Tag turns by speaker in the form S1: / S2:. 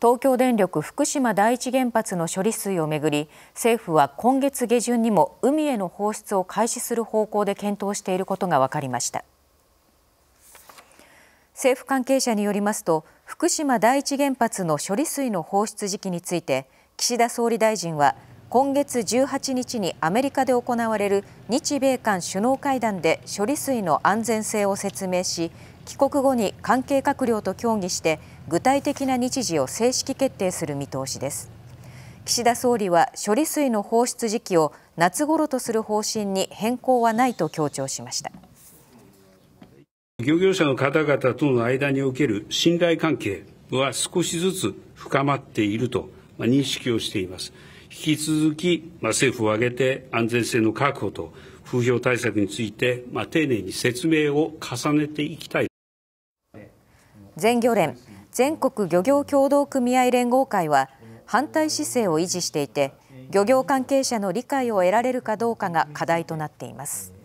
S1: 東京電力福島第一原発の処理水をめぐり政府は今月下旬にも海への放出を開始する方向で検討していることが分かりました政府関係者によりますと福島第一原発の処理水の放出時期について岸田総理大臣は今月18日にアメリカで行われる日米韓首脳会談で処理水の安全性を説明し帰国後に関係閣僚と協議して具体的な日時を正式決定する見通しです岸田総理は処理水の放出時期を夏ごろとする方針に変更はないと強調しました
S2: 漁業者の方々との間における信頼関係は少しずつ深まっていると認識をしています。引き続き、政府を挙げて安全性の確保と風評対策について、丁寧に説明を重ねていきたい。
S1: 全漁連全国漁業協同組合連合会は反対姿勢を維持していて漁業関係者の理解を得られるかどうかが課題となっています。